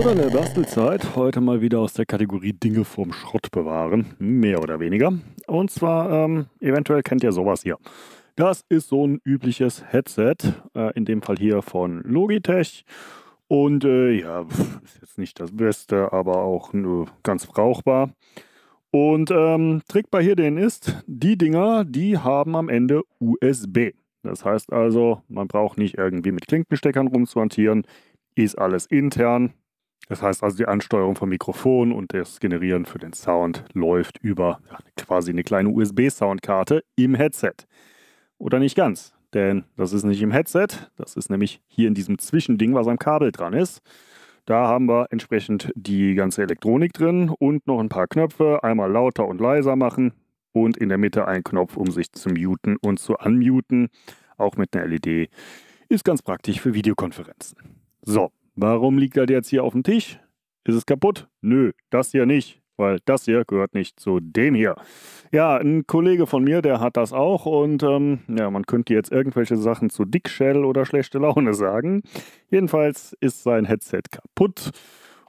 So, dann der Bastelzeit heute mal wieder aus der Kategorie Dinge vom Schrott bewahren, mehr oder weniger. Und zwar, ähm, eventuell kennt ihr sowas hier. Das ist so ein übliches Headset, äh, in dem Fall hier von Logitech. Und äh, ja, ist jetzt nicht das Beste, aber auch nur äh, ganz brauchbar. Und ähm, Trick bei hier denen ist, die Dinger, die haben am Ende USB. Das heißt also, man braucht nicht irgendwie mit Klinkensteckern rumzuhantieren, ist alles intern, das heißt also, die Ansteuerung vom Mikrofon und das Generieren für den Sound läuft über ja, quasi eine kleine USB-Soundkarte im Headset. Oder nicht ganz, denn das ist nicht im Headset, das ist nämlich hier in diesem Zwischending, was am Kabel dran ist. Da haben wir entsprechend die ganze Elektronik drin und noch ein paar Knöpfe, einmal lauter und leiser machen und in der Mitte einen Knopf, um sich zu muten und zu unmuten, auch mit einer LED. Ist ganz praktisch für Videokonferenzen. So, Warum liegt das jetzt hier auf dem Tisch? Ist es kaputt? Nö, das hier nicht, weil das hier gehört nicht zu dem hier. Ja, ein Kollege von mir, der hat das auch und ähm, ja, man könnte jetzt irgendwelche Sachen zu Dickshell oder schlechte Laune sagen. Jedenfalls ist sein Headset kaputt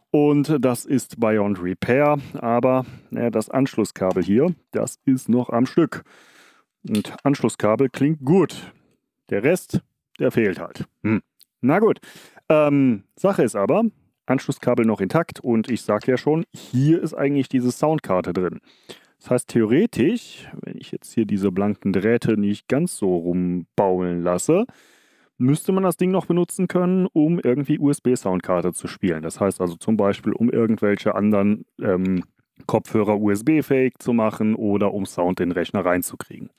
und das ist Beyond Repair, aber ja, das Anschlusskabel hier, das ist noch am Stück. Und Anschlusskabel klingt gut. Der Rest, der fehlt halt. Hm. Na gut, ähm, Sache ist aber, Anschlusskabel noch intakt und ich sage ja schon, hier ist eigentlich diese Soundkarte drin. Das heißt, theoretisch, wenn ich jetzt hier diese blanken Drähte nicht ganz so rumbaulen lasse, müsste man das Ding noch benutzen können, um irgendwie USB-Soundkarte zu spielen. Das heißt also zum Beispiel, um irgendwelche anderen ähm, Kopfhörer USB-fähig zu machen oder um Sound in den Rechner reinzukriegen.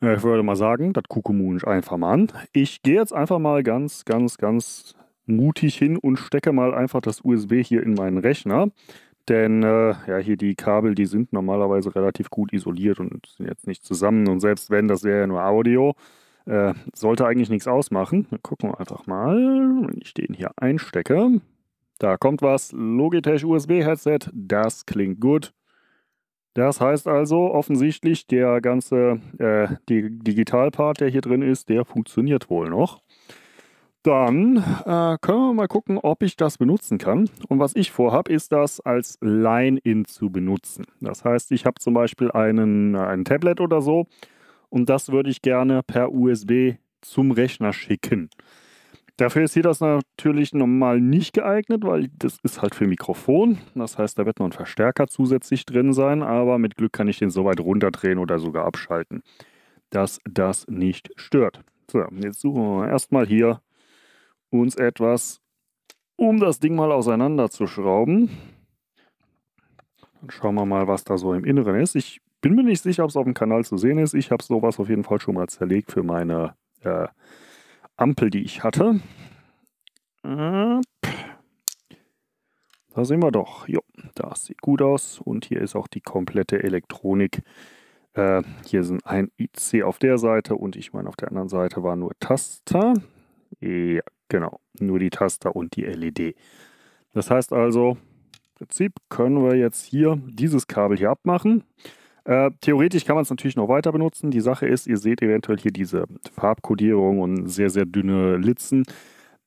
Äh, ich würde mal sagen, das Kuckumun ist einfach mal an. Ich gehe jetzt einfach mal ganz, ganz, ganz mutig hin und stecke mal einfach das USB hier in meinen Rechner. Denn äh, ja, hier die Kabel, die sind normalerweise relativ gut isoliert und sind jetzt nicht zusammen. Und selbst wenn, das wäre ja nur Audio, äh, sollte eigentlich nichts ausmachen. Dann gucken wir einfach mal, wenn ich den hier einstecke. Da kommt was, Logitech USB-Headset, das klingt gut. Das heißt also offensichtlich, der ganze äh, Digitalpart, der hier drin ist, der funktioniert wohl noch dann äh, können wir mal gucken, ob ich das benutzen kann. Und was ich vorhabe, ist das als Line-In zu benutzen. Das heißt, ich habe zum Beispiel einen, ein Tablet oder so und das würde ich gerne per USB zum Rechner schicken. Dafür ist hier das natürlich normal nicht geeignet, weil das ist halt für Mikrofon. Das heißt, da wird noch ein Verstärker zusätzlich drin sein, aber mit Glück kann ich den so weit runterdrehen oder sogar abschalten, dass das nicht stört. So, jetzt suchen wir erstmal hier uns etwas, um das Ding mal auseinanderzuschrauben. Dann schauen wir mal, was da so im Inneren ist. Ich bin mir nicht sicher, ob es auf dem Kanal zu sehen ist. Ich habe sowas auf jeden Fall schon mal zerlegt für meine äh, Ampel, die ich hatte. Da sehen wir doch. Jo, das sieht gut aus. Und hier ist auch die komplette Elektronik. Äh, hier sind ein IC auf der Seite und ich meine, auf der anderen Seite war nur Taster. Ja, Genau, nur die Taster und die LED. Das heißt also, im Prinzip können wir jetzt hier dieses Kabel hier abmachen. Äh, theoretisch kann man es natürlich noch weiter benutzen. Die Sache ist, ihr seht eventuell hier diese Farbkodierung und sehr, sehr dünne Litzen.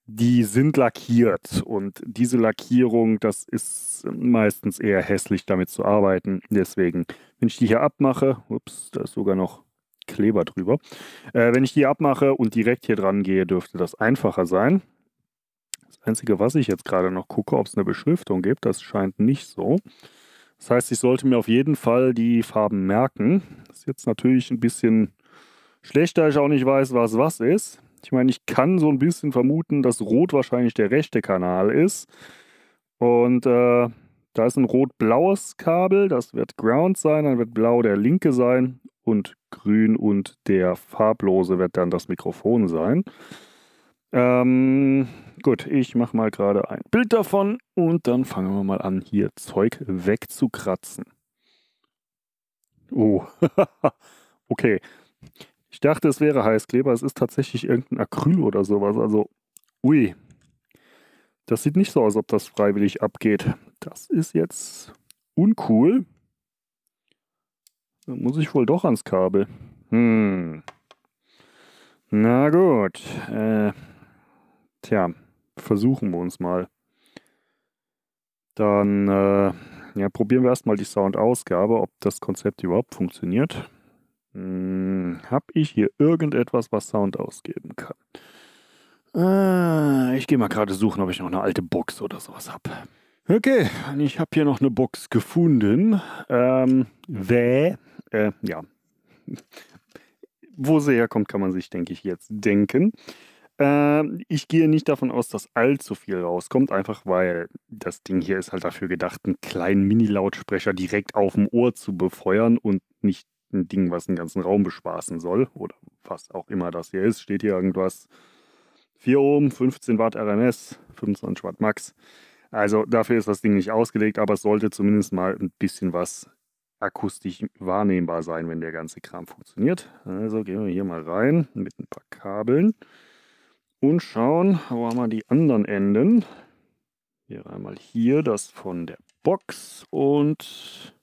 Die sind lackiert und diese Lackierung, das ist meistens eher hässlich damit zu arbeiten. Deswegen, wenn ich die hier abmache, ups, da ist sogar noch Kleber drüber. Äh, wenn ich die abmache und direkt hier dran gehe, dürfte das einfacher sein. Das Einzige, was ich jetzt gerade noch gucke, ob es eine Beschriftung gibt, das scheint nicht so. Das heißt, ich sollte mir auf jeden Fall die Farben merken. Das ist jetzt natürlich ein bisschen schlechter, ich auch nicht weiß, was was ist. Ich meine, ich kann so ein bisschen vermuten, dass Rot wahrscheinlich der rechte Kanal ist. Und äh, da ist ein rot-blaues Kabel, das wird Ground sein, dann wird blau der linke sein und grün und der farblose wird dann das Mikrofon sein. Ähm, gut, ich mache mal gerade ein Bild davon und dann fangen wir mal an, hier Zeug wegzukratzen. Oh, okay. Ich dachte, es wäre Heißkleber. Es ist tatsächlich irgendein Acryl oder sowas. Also, ui. Das sieht nicht so aus, als ob das freiwillig abgeht. Das ist jetzt uncool. Dann muss ich wohl doch ans Kabel. Hm. Na gut. Äh, tja, versuchen wir uns mal. Dann äh, ja, probieren wir erstmal die Soundausgabe, ob das Konzept überhaupt funktioniert. Hm, hab ich hier irgendetwas, was Sound ausgeben kann? Äh, ich gehe mal gerade suchen, ob ich noch eine alte Box oder sowas habe. Okay, ich habe hier noch eine Box gefunden. Ähm, wäh äh, ja, wo sie herkommt, kann man sich, denke ich, jetzt denken. Ähm, ich gehe nicht davon aus, dass allzu viel rauskommt, einfach weil das Ding hier ist halt dafür gedacht, einen kleinen Mini-Lautsprecher direkt auf dem Ohr zu befeuern und nicht ein Ding, was den ganzen Raum bespaßen soll oder was auch immer das hier ist. Steht hier irgendwas 4 Ohm, 15 Watt RMS, 25 Watt Max. Also dafür ist das Ding nicht ausgelegt, aber es sollte zumindest mal ein bisschen was akustisch wahrnehmbar sein, wenn der ganze Kram funktioniert. Also gehen wir hier mal rein mit ein paar Kabeln und schauen, wo haben wir die anderen Enden. Hier einmal hier das von der Box und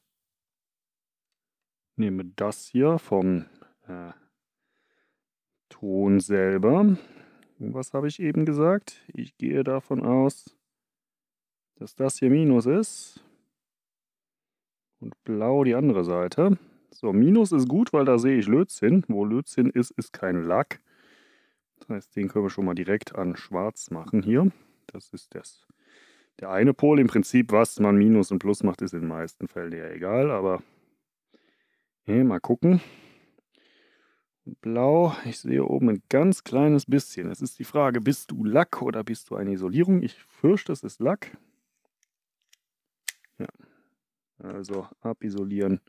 nehme das hier vom äh, Ton selber. Was habe ich eben gesagt? Ich gehe davon aus, dass das hier Minus ist und blau die andere Seite. So, Minus ist gut, weil da sehe ich Lötzinn. Wo Lötzinn ist, ist kein Lack. Das heißt, den können wir schon mal direkt an schwarz machen hier. Das ist das. Der eine Pol im Prinzip, was man Minus und Plus macht, ist in den meisten Fällen ja egal, aber hey, mal gucken. Blau, ich sehe oben ein ganz kleines bisschen. Es ist die Frage, bist du Lack oder bist du eine Isolierung? Ich fürchte, es ist Lack. Ja, also abisolieren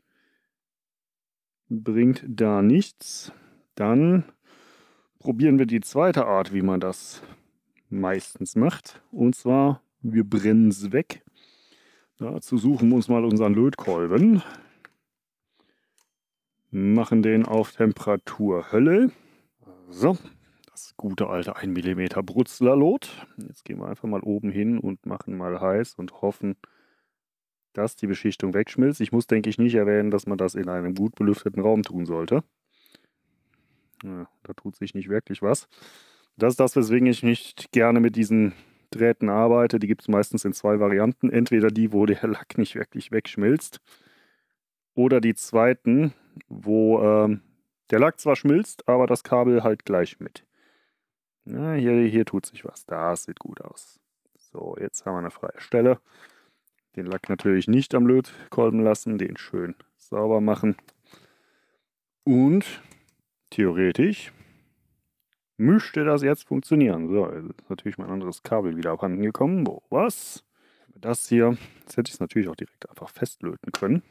bringt da nichts. Dann probieren wir die zweite Art, wie man das meistens macht. Und zwar, wir brennen es weg. Dazu suchen wir uns mal unseren Lötkolben. Machen den auf Temperatur Hölle. So, das gute alte 1 mm Brutzlerlot. Jetzt gehen wir einfach mal oben hin und machen mal heiß und hoffen, dass die Beschichtung wegschmilzt. Ich muss, denke ich, nicht erwähnen, dass man das in einem gut belüfteten Raum tun sollte. Ja, da tut sich nicht wirklich was. Das ist das, weswegen ich nicht gerne mit diesen Drähten arbeite. Die gibt es meistens in zwei Varianten. Entweder die, wo der Lack nicht wirklich wegschmilzt, oder die zweiten, wo ähm, der Lack zwar schmilzt, aber das Kabel halt gleich mit. Ja, hier, hier tut sich was. Das sieht gut aus. So, jetzt haben wir eine freie Stelle. Den Lack natürlich nicht am Lötkolben lassen, den schön sauber machen. Und theoretisch müsste das jetzt funktionieren. So, jetzt ist natürlich mein anderes Kabel wieder abhanden gekommen. Wo, was? Das hier, jetzt hätte ich es natürlich auch direkt einfach festlöten können.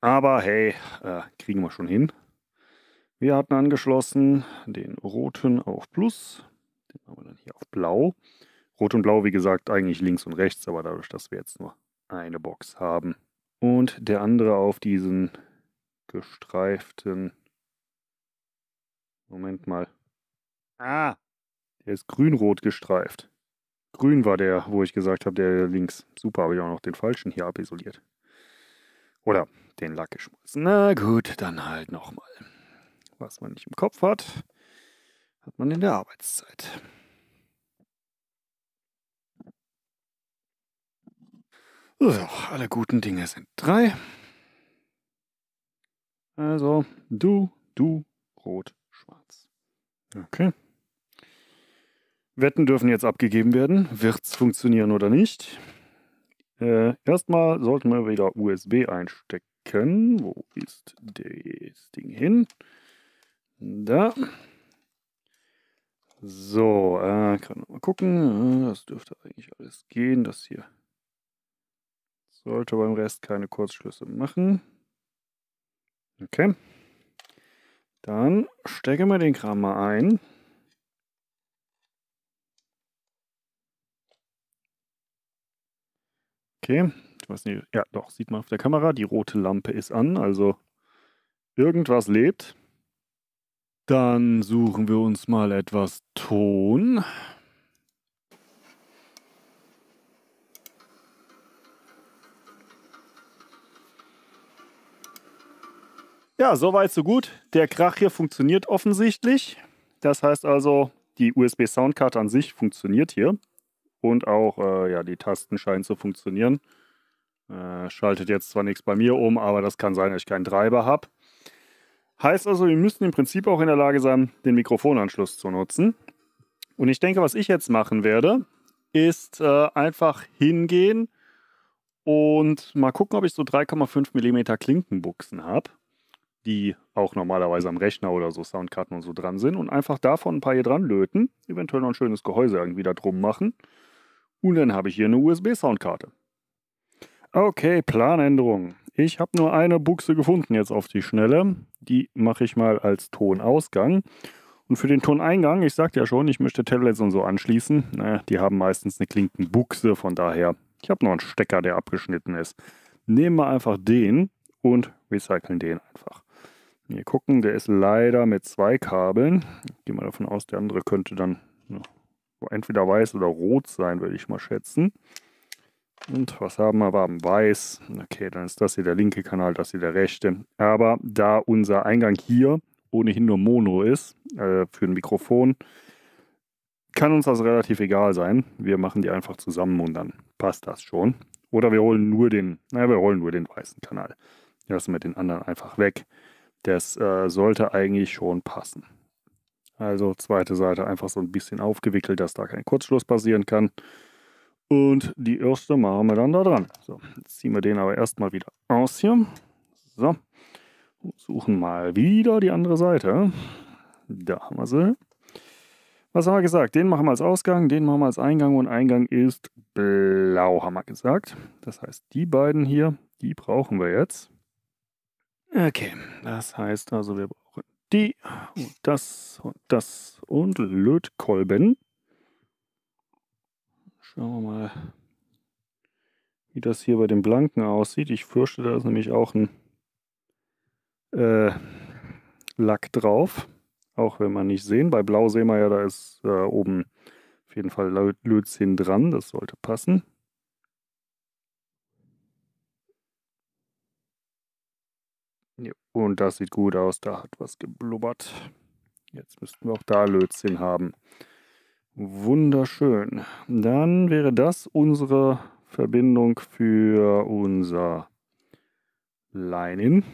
Aber hey, äh, kriegen wir schon hin. Wir hatten angeschlossen den roten auf Plus, den machen wir dann hier auf Blau. Rot und Blau, wie gesagt, eigentlich links und rechts, aber dadurch, dass wir jetzt nur eine Box haben. Und der andere auf diesen gestreiften. Moment mal. Ah! Der ist grün-rot gestreift. Grün war der, wo ich gesagt habe, der links. Super, habe ich auch noch den falschen hier abisoliert. Oder den Lack geschmolzen. Na gut, dann halt nochmal. Was man nicht im Kopf hat, hat man in der Arbeitszeit. So, alle guten Dinge sind drei. Also, du, du, rot, schwarz. Okay. Wetten dürfen jetzt abgegeben werden. Wird es funktionieren oder nicht? Äh, erstmal sollten wir wieder USB einstecken. Wo ist das Ding hin? Da. So, äh, kann mal gucken. Äh, das dürfte eigentlich alles gehen. Das hier sollte beim Rest keine Kurzschlüsse machen. Okay. Dann stecken wir den Kram mal ein. Okay, ich weiß nicht, ja doch, sieht man auf der Kamera, die rote Lampe ist an, also irgendwas lebt. Dann suchen wir uns mal etwas Ton. Ja, soweit, so gut. Der Krach hier funktioniert offensichtlich. Das heißt also, die USB-Soundkarte an sich funktioniert hier. Und auch äh, ja, die Tasten scheinen zu funktionieren. Äh, schaltet jetzt zwar nichts bei mir um, aber das kann sein, dass ich keinen Treiber habe. Heißt also, wir müssen im Prinzip auch in der Lage sein, den Mikrofonanschluss zu nutzen. Und ich denke, was ich jetzt machen werde, ist äh, einfach hingehen und mal gucken, ob ich so 3,5 mm Klinkenbuchsen habe die auch normalerweise am Rechner oder so Soundkarten und so dran sind und einfach davon ein paar hier dran löten, eventuell noch ein schönes Gehäuse irgendwie da drum machen. Und dann habe ich hier eine USB-Soundkarte. Okay, Planänderung. Ich habe nur eine Buchse gefunden jetzt auf die Schnelle. Die mache ich mal als Tonausgang. Und für den Toneingang, ich sagte ja schon, ich möchte Tablets und so anschließen. Naja, die haben meistens eine Klinkenbuchse, von daher. Ich habe noch einen Stecker, der abgeschnitten ist. Nehmen wir einfach den und recyceln den einfach. Hier gucken, der ist leider mit zwei Kabeln. Ich gehe mal davon aus, der andere könnte dann entweder weiß oder rot sein, würde ich mal schätzen. Und was haben wir? Wir haben weiß. Okay, dann ist das hier der linke Kanal, das hier der rechte. Aber da unser Eingang hier ohnehin nur Mono ist, äh, für ein Mikrofon, kann uns das relativ egal sein. Wir machen die einfach zusammen und dann passt das schon. Oder wir holen nur den, naja, wir holen nur den weißen Kanal. Lassen wir den anderen einfach weg. Das äh, sollte eigentlich schon passen. Also zweite Seite einfach so ein bisschen aufgewickelt, dass da kein Kurzschluss passieren kann. Und die erste machen wir dann da dran. So, jetzt ziehen wir den aber erstmal wieder aus hier. So, suchen mal wieder die andere Seite. Da haben wir sie. Was haben wir gesagt? Den machen wir als Ausgang, den machen wir als Eingang und Eingang ist blau, haben wir gesagt. Das heißt, die beiden hier, die brauchen wir jetzt. Okay, das heißt also, wir brauchen die und das und das und Lötkolben. Schauen wir mal, wie das hier bei dem Blanken aussieht. Ich fürchte, da ist nämlich auch ein äh, Lack drauf. Auch wenn man nicht sehen. Bei Blau sehen wir ja, da ist äh, oben auf jeden Fall Lötzinn dran. Das sollte passen. und das sieht gut aus, da hat was geblubbert. Jetzt müssten wir auch da Lötzinn haben. Wunderschön. Dann wäre das unsere Verbindung für unser Leinen.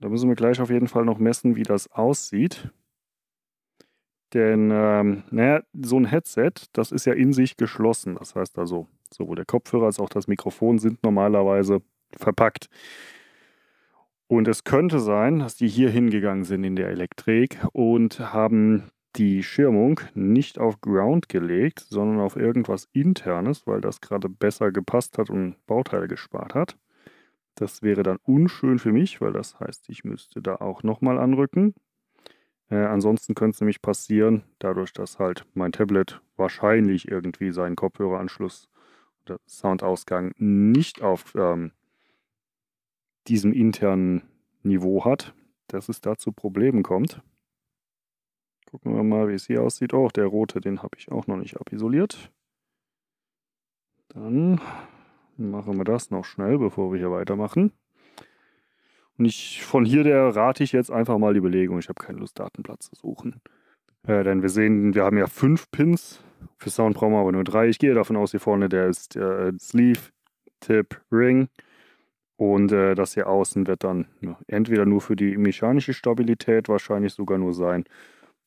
Da müssen wir gleich auf jeden Fall noch messen, wie das aussieht. Denn, ähm, naja, so ein Headset, das ist ja in sich geschlossen. Das heißt also, sowohl der Kopfhörer als auch das Mikrofon sind normalerweise verpackt. Und es könnte sein, dass die hier hingegangen sind in der Elektrik und haben die Schirmung nicht auf Ground gelegt, sondern auf irgendwas Internes, weil das gerade besser gepasst hat und Bauteile gespart hat. Das wäre dann unschön für mich, weil das heißt, ich müsste da auch nochmal anrücken. Äh, ansonsten könnte es nämlich passieren, dadurch, dass halt mein Tablet wahrscheinlich irgendwie seinen Kopfhöreranschluss oder Soundausgang nicht auf ähm, diesem internen Niveau hat, dass es da zu Problemen kommt. Gucken wir mal, wie es hier aussieht. Oh, der rote, den habe ich auch noch nicht abisoliert. Dann machen wir das noch schnell, bevor wir hier weitermachen. Und ich, von hier der rate ich jetzt einfach mal die Belegung. Ich habe keine Lust, Datenblatt zu suchen. Äh, denn wir sehen, wir haben ja fünf Pins. Für Sound brauchen wir aber nur drei. Ich gehe davon aus, hier vorne der ist äh, Sleeve, Tip, Ring. Und äh, das hier außen wird dann ja, entweder nur für die mechanische Stabilität wahrscheinlich sogar nur sein.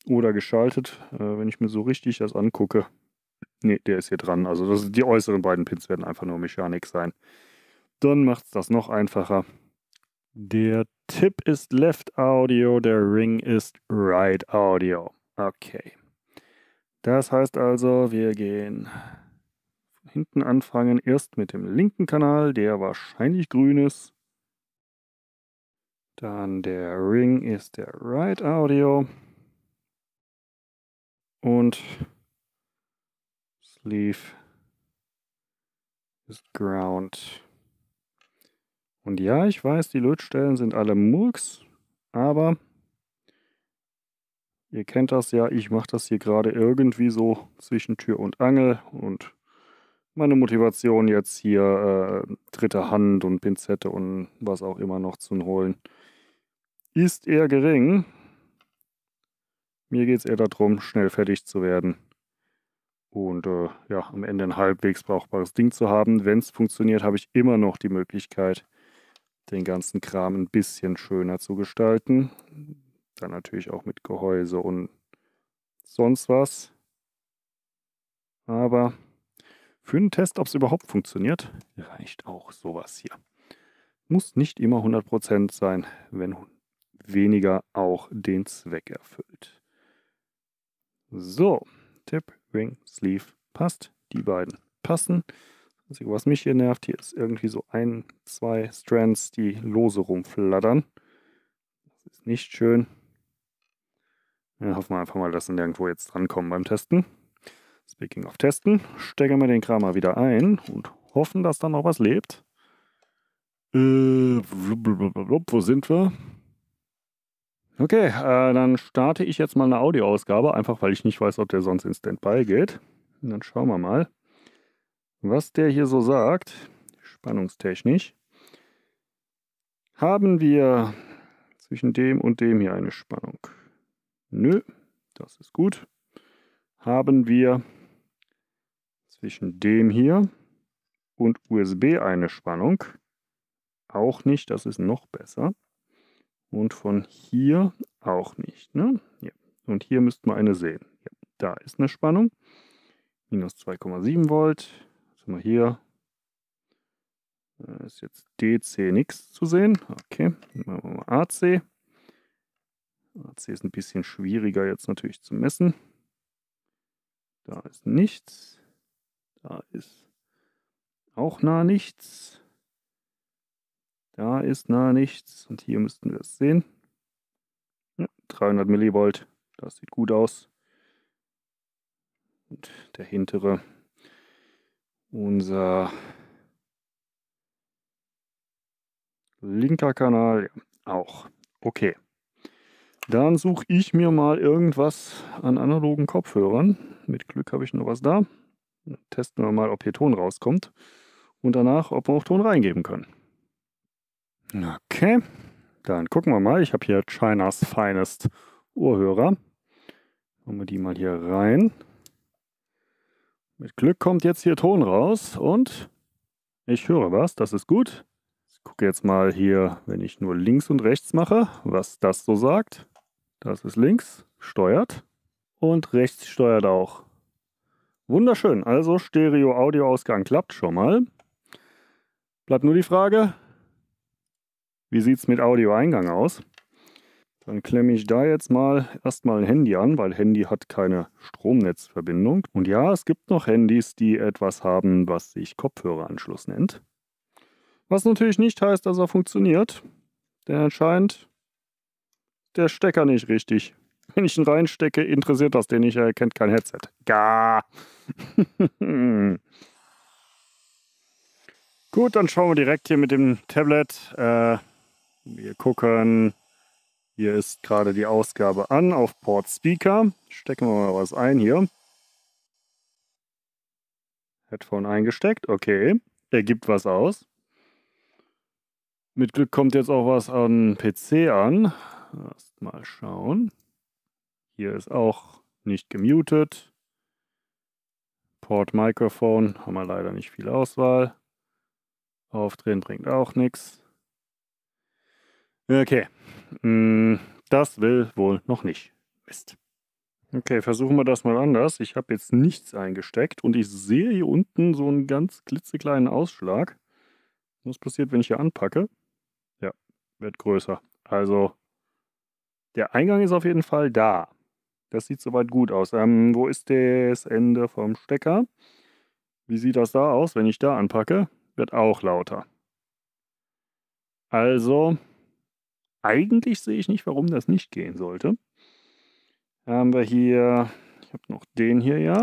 Oder geschaltet, äh, wenn ich mir so richtig das angucke. Ne, der ist hier dran. Also das, die äußeren beiden Pins werden einfach nur Mechanik sein. Dann macht es das noch einfacher. Der Tipp ist Left Audio, der Ring ist Right Audio. Okay. Das heißt also, wir gehen hinten anfangen. Erst mit dem linken Kanal, der wahrscheinlich grün ist. Dann der Ring ist der Right Audio. Und Sleeve ist Ground. Und ja, ich weiß, die Lötstellen sind alle Murks, aber ihr kennt das ja, ich mache das hier gerade irgendwie so zwischen Tür und Angel und meine Motivation jetzt hier äh, dritte Hand und Pinzette und was auch immer noch zu holen, ist eher gering. Mir geht es eher darum, schnell fertig zu werden. Und äh, ja, am Ende ein halbwegs brauchbares Ding zu haben. Wenn es funktioniert, habe ich immer noch die Möglichkeit, den ganzen Kram ein bisschen schöner zu gestalten. Dann natürlich auch mit Gehäuse und sonst was. Aber für einen Test, ob es überhaupt funktioniert, reicht auch sowas hier. Muss nicht immer 100% sein, wenn weniger auch den Zweck erfüllt. So, Tip, Ring, Sleeve, passt. Die beiden passen. Das Einzige, was mich hier nervt, hier ist irgendwie so ein, zwei Strands, die lose rumflattern. Das ist nicht schön. Dann hoffen wir einfach mal, dass sie nirgendwo jetzt drankommen beim Testen. Speaking of Testen, stecken wir den Kram mal wieder ein und hoffen, dass da noch was lebt. Äh, wo sind wir? Okay, äh, dann starte ich jetzt mal eine Audioausgabe, einfach weil ich nicht weiß, ob der sonst in Standby geht. Und dann schauen wir mal, was der hier so sagt, spannungstechnisch. Haben wir zwischen dem und dem hier eine Spannung? Nö, das ist gut. Haben wir zwischen dem hier und USB eine Spannung. Auch nicht, das ist noch besser. Und von hier auch nicht. Ne? Ja. Und hier müssten wir eine sehen. Ja, da ist eine Spannung. Minus 2,7 Volt. Was haben wir hier? Da äh, ist jetzt DC nichts zu sehen. Okay, Dann machen wir mal AC. AC ist ein bisschen schwieriger jetzt natürlich zu messen. Da ist nichts. Da ist auch nah nichts. Da ist nah nichts. Und hier müssten wir es sehen. Ja, 300 Millivolt. Das sieht gut aus. Und der hintere, unser linker Kanal, ja, auch. Okay. Dann suche ich mir mal irgendwas an analogen Kopfhörern. Mit Glück habe ich noch was da testen wir mal, ob hier Ton rauskommt und danach, ob wir auch Ton reingeben können. Okay, dann gucken wir mal. Ich habe hier Chinas Finest Ohrhörer. Machen wir die mal hier rein. Mit Glück kommt jetzt hier Ton raus und ich höre was, das ist gut. Ich gucke jetzt mal hier, wenn ich nur links und rechts mache, was das so sagt. Das ist links, steuert und rechts steuert auch. Wunderschön. Also Stereo-Audio-Ausgang klappt schon mal. Bleibt nur die Frage, wie sieht es mit Audio-Eingang aus? Dann klemme ich da jetzt mal erstmal ein Handy an, weil Handy hat keine Stromnetzverbindung. Und ja, es gibt noch Handys, die etwas haben, was sich Kopfhöreranschluss nennt. Was natürlich nicht heißt, dass er funktioniert, denn anscheinend der Stecker nicht richtig wenn ich ihn reinstecke, interessiert das den nicht, er kennt kein Headset. Ga. Gut, dann schauen wir direkt hier mit dem Tablet. Äh, wir gucken, hier ist gerade die Ausgabe an auf Port Speaker. Stecken wir mal was ein hier. Headphone eingesteckt, okay. Er gibt was aus. Mit Glück kommt jetzt auch was an PC an. Erst mal schauen. Hier ist auch nicht gemutet. Port Microphone haben wir leider nicht viel Auswahl. Aufdrehen bringt auch nichts. Okay, mm, das will wohl noch nicht. Mist. Okay, versuchen wir das mal anders. Ich habe jetzt nichts eingesteckt und ich sehe hier unten so einen ganz klitzekleinen Ausschlag. Was passiert, wenn ich hier anpacke? Ja, wird größer. Also der Eingang ist auf jeden Fall da. Das sieht soweit gut aus. Ähm, wo ist das Ende vom Stecker? Wie sieht das da aus, wenn ich da anpacke? Wird auch lauter. Also, eigentlich sehe ich nicht, warum das nicht gehen sollte. Haben wir hier, ich habe noch den hier, ja.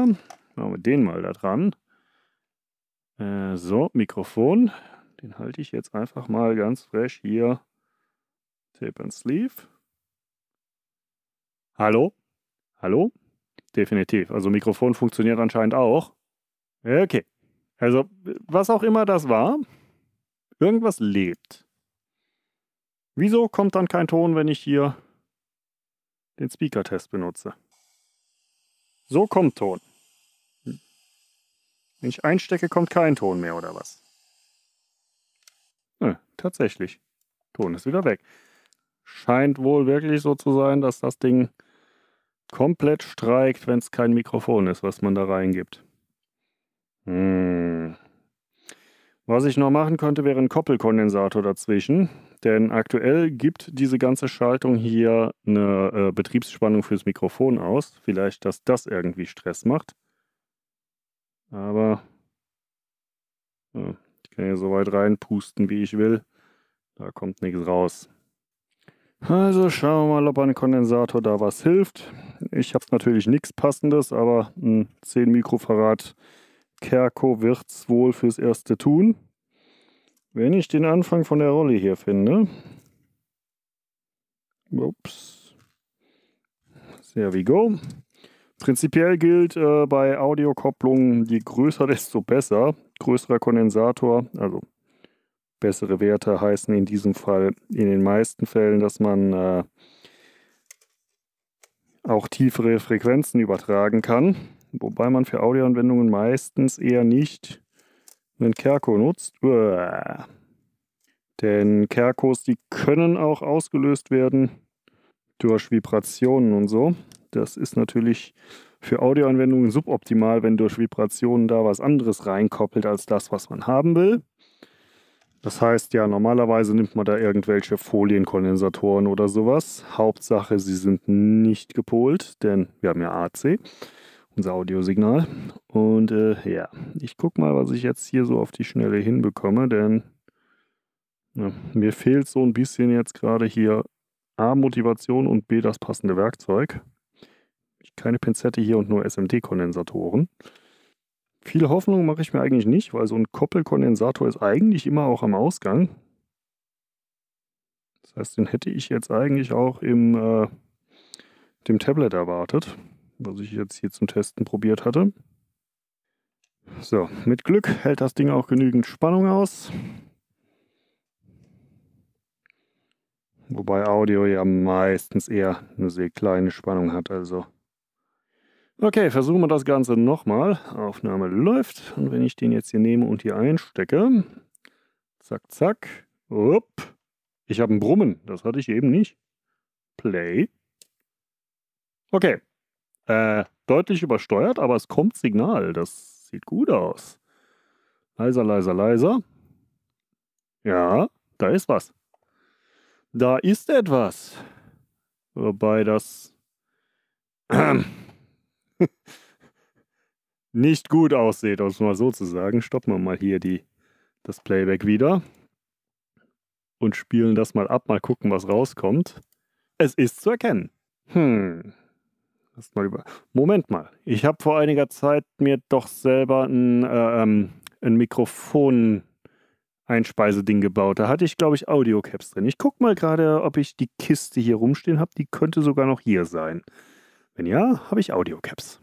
Machen wir den mal da dran. Äh, so, Mikrofon. Den halte ich jetzt einfach mal ganz frisch hier. Tape and Sleeve. Hallo? Hallo? Definitiv. Also Mikrofon funktioniert anscheinend auch. Okay. Also, was auch immer das war, irgendwas lebt. Wieso kommt dann kein Ton, wenn ich hier den Speaker-Test benutze? So kommt Ton. Hm. Wenn ich einstecke, kommt kein Ton mehr, oder was? Nö, tatsächlich. Ton ist wieder weg. Scheint wohl wirklich so zu sein, dass das Ding komplett streikt, wenn es kein Mikrofon ist, was man da reingibt. Hm. Was ich noch machen könnte, wäre ein Koppelkondensator dazwischen. Denn aktuell gibt diese ganze Schaltung hier eine äh, Betriebsspannung fürs Mikrofon aus. Vielleicht, dass das irgendwie Stress macht. Aber ja, ich kann hier so weit reinpusten, wie ich will. Da kommt nichts raus. Also schauen wir mal, ob ein Kondensator da was hilft. Ich habe natürlich nichts passendes, aber ein 10 Mikrofarad Kerko wird es wohl fürs erste tun. Wenn ich den Anfang von der Rolle hier finde. Ups. There we go. Prinzipiell gilt äh, bei Audiokopplungen, je größer, desto besser. Größerer Kondensator, also Bessere Werte heißen in diesem Fall in den meisten Fällen, dass man äh, auch tiefere Frequenzen übertragen kann, wobei man für Audioanwendungen meistens eher nicht einen Kerko nutzt. Uah. Denn Kerkos, die können auch ausgelöst werden durch Vibrationen und so. Das ist natürlich für Audioanwendungen suboptimal, wenn durch Vibrationen da was anderes reinkoppelt als das, was man haben will. Das heißt ja, normalerweise nimmt man da irgendwelche Folienkondensatoren oder sowas. Hauptsache, sie sind nicht gepolt, denn wir haben ja AC, unser Audiosignal. Und äh, ja, ich gucke mal, was ich jetzt hier so auf die Schnelle hinbekomme, denn ja, mir fehlt so ein bisschen jetzt gerade hier A, Motivation und B, das passende Werkzeug. Keine Pinzette hier und nur smd kondensatoren viel Hoffnung mache ich mir eigentlich nicht, weil so ein Koppelkondensator ist eigentlich immer auch am Ausgang. Das heißt, den hätte ich jetzt eigentlich auch im äh, dem Tablet erwartet, was ich jetzt hier zum Testen probiert hatte. So, mit Glück hält das Ding auch genügend Spannung aus. Wobei Audio ja meistens eher eine sehr kleine Spannung hat, also Okay, versuchen wir das Ganze nochmal. Aufnahme läuft. Und wenn ich den jetzt hier nehme und hier einstecke, zack, zack, up. Ich habe einen Brummen, das hatte ich eben nicht. Play. Okay. Äh, deutlich übersteuert, aber es kommt Signal. Das sieht gut aus. Leiser, leiser, leiser. Ja, da ist was. Da ist etwas. Wobei das... nicht gut aussieht, um es mal so zu sagen, stoppen wir mal hier die, das Playback wieder und spielen das mal ab, mal gucken, was rauskommt. Es ist zu erkennen. Hm. Lass mal über. Moment mal. Ich habe vor einiger Zeit mir doch selber ein, äh, ähm, ein Mikrofon Einspeiseding gebaut. Da hatte ich, glaube ich, Audiocaps drin. Ich gucke mal gerade, ob ich die Kiste hier rumstehen habe. Die könnte sogar noch hier sein. Wenn ja, habe ich Audiocaps.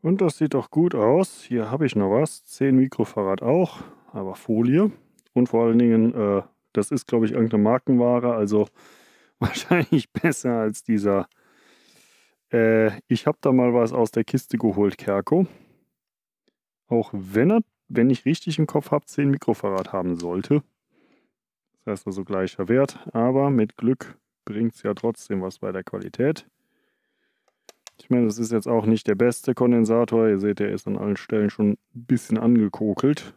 Und das sieht doch gut aus. Hier habe ich noch was. 10 Mikrofarad auch, aber Folie. Und vor allen Dingen, äh, das ist, glaube ich, irgendeine Markenware, also wahrscheinlich besser als dieser. Äh, ich habe da mal was aus der Kiste geholt, Kerko. Auch wenn er, wenn ich richtig im Kopf habe, 10 Mikrofarad haben sollte. Das heißt also gleicher Wert, aber mit Glück bringt es ja trotzdem was bei der Qualität. Ich meine, das ist jetzt auch nicht der beste Kondensator. Ihr seht, der ist an allen Stellen schon ein bisschen angekokelt.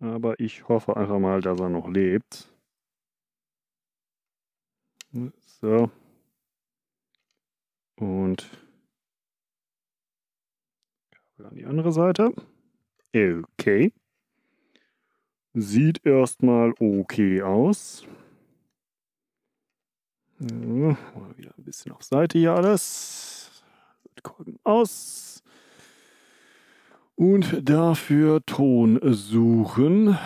Aber ich hoffe einfach mal, dass er noch lebt. So. Und Kabel an die andere Seite. Okay. Sieht erstmal okay aus. Hm, wieder ein bisschen auf Seite hier alles. Lötkolben aus. Und dafür Ton suchen.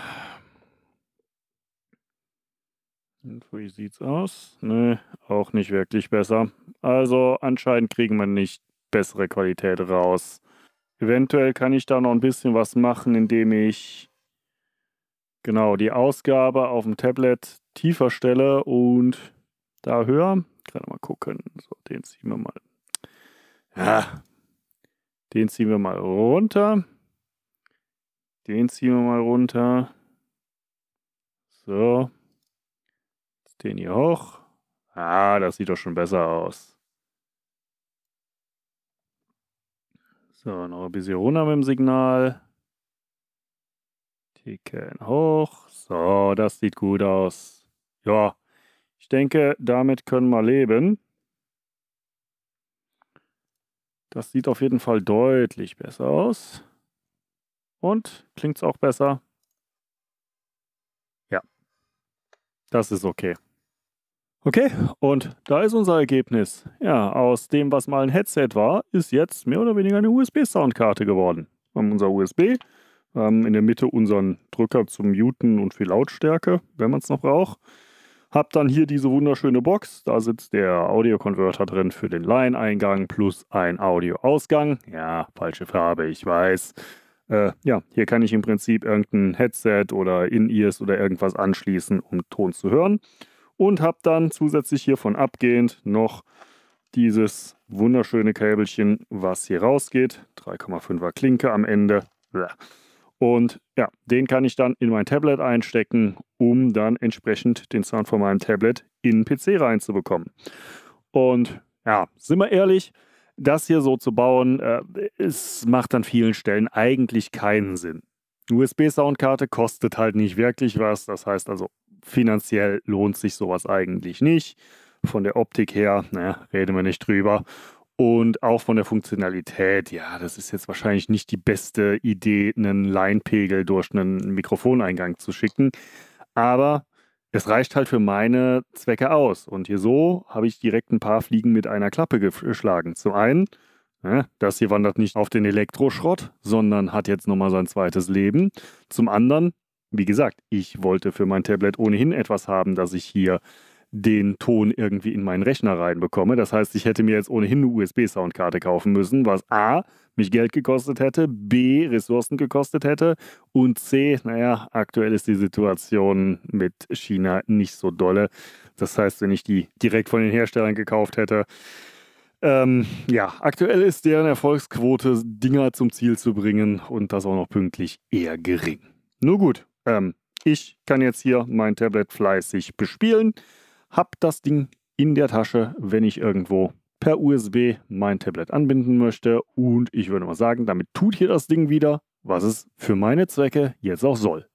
Und wie sieht's aus? Ne, auch nicht wirklich besser. Also anscheinend kriegen wir nicht bessere Qualität raus. Eventuell kann ich da noch ein bisschen was machen, indem ich genau die Ausgabe auf dem Tablet tiefer stelle und da höher. Gerade mal gucken. So, den ziehen wir mal. Ja. Den ziehen wir mal runter. Den ziehen wir mal runter. So. Den hier hoch. Ah, das sieht doch schon besser aus. So, noch ein bisschen runter mit dem Signal. Ticken hoch. So, das sieht gut aus. Ja, ich denke, damit können wir leben. Das sieht auf jeden Fall deutlich besser aus. Und klingt es auch besser? Ja, das ist okay. Okay, und da ist unser Ergebnis. Ja, aus dem, was mal ein Headset war, ist jetzt mehr oder weniger eine USB-Soundkarte geworden. Wir haben unser USB, haben in der Mitte unseren Drücker zum Muten und für Lautstärke, wenn man es noch braucht. Hab dann hier diese wunderschöne Box. Da sitzt der Audio-Converter drin für den Line-Eingang plus ein Audio-Ausgang. Ja, falsche Farbe, ich weiß. Äh, ja, hier kann ich im Prinzip irgendein Headset oder In-Ears oder irgendwas anschließen, um Ton zu hören. Und habe dann zusätzlich hiervon abgehend noch dieses wunderschöne Kabelchen, was hier rausgeht. 3,5er Klinke am Ende. Blah. Und ja, den kann ich dann in mein Tablet einstecken, um dann entsprechend den Sound von meinem Tablet in den PC reinzubekommen. Und ja, sind wir ehrlich, das hier so zu bauen, äh, es macht an vielen Stellen eigentlich keinen Sinn. USB-Soundkarte kostet halt nicht wirklich was, das heißt also finanziell lohnt sich sowas eigentlich nicht. Von der Optik her, naja, reden wir nicht drüber. Und auch von der Funktionalität, ja, das ist jetzt wahrscheinlich nicht die beste Idee, einen Leinpegel durch einen Mikrofoneingang zu schicken. Aber es reicht halt für meine Zwecke aus. Und hier so habe ich direkt ein paar Fliegen mit einer Klappe geschlagen. Zum einen, ne, das hier wandert nicht auf den Elektroschrott, sondern hat jetzt nochmal sein zweites Leben. Zum anderen, wie gesagt, ich wollte für mein Tablet ohnehin etwas haben, dass ich hier den Ton irgendwie in meinen Rechner reinbekomme. Das heißt, ich hätte mir jetzt ohnehin eine USB-Soundkarte kaufen müssen, was A, mich Geld gekostet hätte, B, Ressourcen gekostet hätte und C, naja, aktuell ist die Situation mit China nicht so dolle. Das heißt, wenn ich die direkt von den Herstellern gekauft hätte, ähm, ja, aktuell ist deren Erfolgsquote, Dinger zum Ziel zu bringen und das auch noch pünktlich eher gering. Nur gut, ähm, ich kann jetzt hier mein Tablet fleißig bespielen habe das Ding in der Tasche, wenn ich irgendwo per USB mein Tablet anbinden möchte. Und ich würde mal sagen, damit tut hier das Ding wieder, was es für meine Zwecke jetzt auch soll.